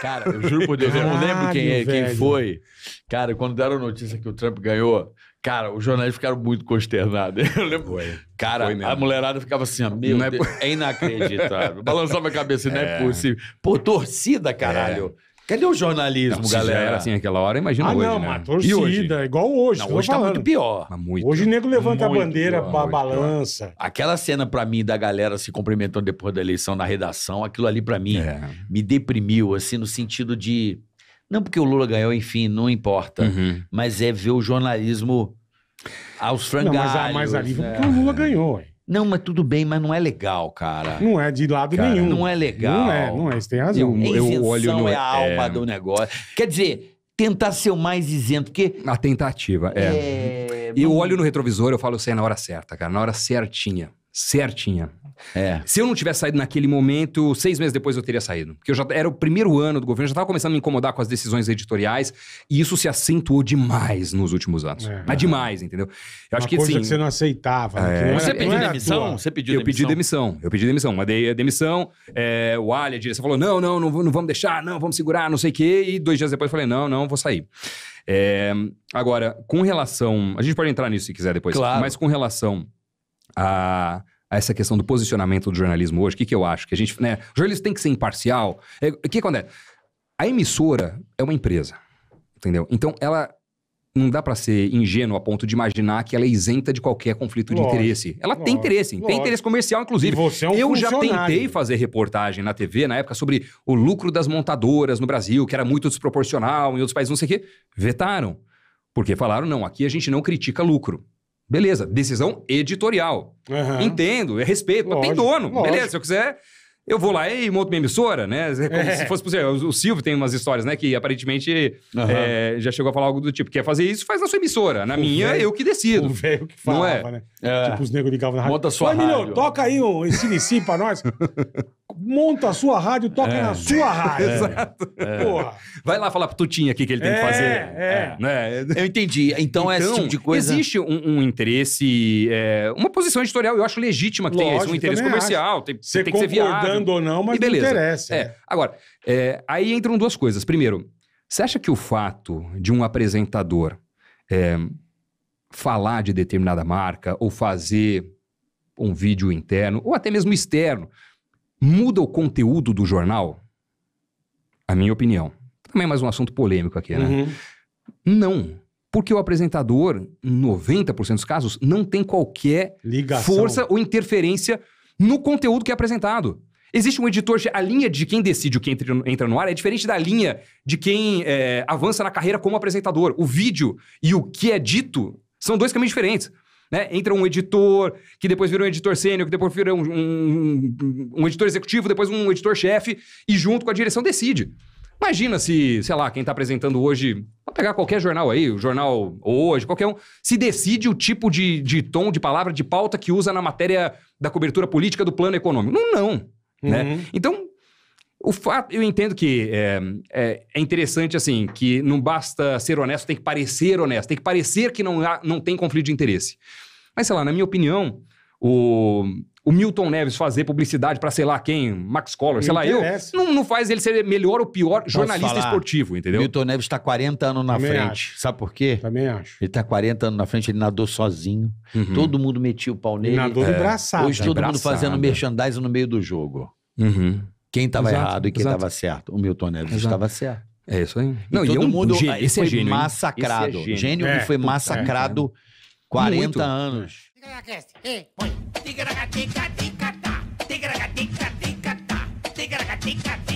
Cara, eu juro por Deus, eu não lembro quem, é, quem foi. Cara, quando deram a notícia que o Trump ganhou, cara, os jornais ficaram muito consternados. Eu lembro. Foi. Cara, foi a mulherada ficava assim, ó, meu não é Deus, é... é inacreditável. Balançava a cabeça, não é, é possível. Pô, torcida, é. caralho. É. Cadê o jornalismo, não, galera? era assim aquela hora, imagina ah, hoje, não, né? mas torcida, hoje? É igual hoje. Não, hoje tá muito pior. Muito, hoje o nego levanta a bandeira, pior, a balança. Pior. Aquela cena pra mim da galera se cumprimentando depois da eleição na redação, aquilo ali pra mim é. me deprimiu, assim, no sentido de... Não porque o Lula ganhou, enfim, não importa. Uhum. Mas é ver o jornalismo aos frangalhos. Não, mas, mas ali né? porque o Lula ganhou, hein? Não, mas tudo bem, mas não é legal, cara. Não é de lado cara, nenhum. Não é legal. Não é, não é, você tem razão. Eu, eu, olho no... é a é, alma é... do negócio. Quer dizer, tentar ser o mais isento, porque... A tentativa, é. é... E eu olho no retrovisor, eu falo assim, é na hora certa, cara, na hora certinha, certinha. É. Se eu não tivesse saído naquele momento, seis meses depois eu teria saído. Porque eu já era o primeiro ano do governo, já estava começando a me incomodar com as decisões editoriais, e isso se acentuou demais nos últimos anos. É. Mas demais, entendeu? Eu Uma acho que coisa assim, que você não aceitava. Né? É. Não era, você pediu demissão? Você pediu eu demissão? pedi demissão. Eu pedi demissão. Mandei a é, demissão. É, o Ali, a direção, falou: não, não, não, não vamos deixar, não, vamos segurar, não sei o quê. E dois dias depois eu falei: não, não, vou sair. É, agora, com relação. A gente pode entrar nisso se quiser depois. Claro. Mas com relação a a essa questão do posicionamento do jornalismo hoje, o que, que eu acho? Que a gente, né? O jornalista tem que ser imparcial. É, o que acontece? A emissora é uma empresa, entendeu? Então ela não dá para ser ingênuo a ponto de imaginar que ela é isenta de qualquer conflito lógico, de interesse. Ela lógico, tem interesse, lógico. tem interesse comercial, inclusive. E você é um Eu já tentei fazer reportagem na TV na época sobre o lucro das montadoras no Brasil, que era muito desproporcional, em outros países não sei o quê. Vetaram. Porque falaram, não, aqui a gente não critica lucro. Beleza, decisão editorial. Uhum. Entendo, é respeito, lógico, mas tem dono. Lógico. Beleza, se eu quiser, eu vou lá e monto minha emissora, né? Como é. se fosse possível. O Silvio tem umas histórias, né? Que aparentemente uhum. é, já chegou a falar algo do tipo: quer fazer isso, faz na sua emissora. Na o minha, véio, eu que decido. O velho que falava, não é? né? É. Tipo, os negros ligavam na rádio. Monta sua Vai, rádio. toca aí um esse pra nós monta a sua rádio, toca é, na sua rádio. É, Exato. É. Vai lá falar pro Tutinho aqui que ele tem que é, fazer. É. é. Né? Eu entendi. Então, então, é esse tipo de coisa. Existe um, um interesse, é, uma posição editorial, eu acho legítima que Lógico, tenha um interesse comercial. Tem, Você tem que ser viável. ou não, mas e beleza. interessa. Agora, aí entram duas coisas. Primeiro, você acha que o fato de um apresentador falar de determinada marca ou fazer um vídeo interno ou até mesmo externo Muda o conteúdo do jornal? A minha opinião. Também é mais um assunto polêmico aqui, né? Uhum. Não. Porque o apresentador, em 90% dos casos, não tem qualquer Ligação. força ou interferência no conteúdo que é apresentado. Existe um editor, a linha de quem decide o que entra no ar é diferente da linha de quem é, avança na carreira como apresentador. O vídeo e o que é dito são dois caminhos diferentes né? Entra um editor, que depois vira um editor sênior, que depois vira um, um, um editor executivo, depois um editor-chefe, e junto com a direção decide. Imagina se, sei lá, quem está apresentando hoje, vou pegar qualquer jornal aí, o jornal hoje, qualquer um, se decide o tipo de, de tom, de palavra, de pauta que usa na matéria da cobertura política do plano econômico. Não, não. Né? Uhum. Né? Então, o fato, eu entendo que é, é, é, interessante, assim, que não basta ser honesto, tem que parecer honesto, tem que parecer que não, há, não tem conflito de interesse. Mas, sei lá, na minha opinião, o, o Milton Neves fazer publicidade para sei lá quem, Max Collor, sei lá eu, não, não faz ele ser melhor ou pior jornalista esportivo, entendeu? Milton Neves está 40 anos na Também frente. Acho. Sabe por quê? Também acho. Ele está 40 anos na frente, ele nadou sozinho. Uhum. Todo mundo metia o pau nele. nadou é. de Hoje todo mundo fazendo merchandising no meio do jogo. Uhum quem estava errado e quem estava certo. O Milton Neves estava certo. É isso aí. Não, e, todo e é um mundo é gênio, esse foi é gênio, massacrado. Esse é gênio, é, que foi massacrado é, 40 é. Muito. anos. Tigra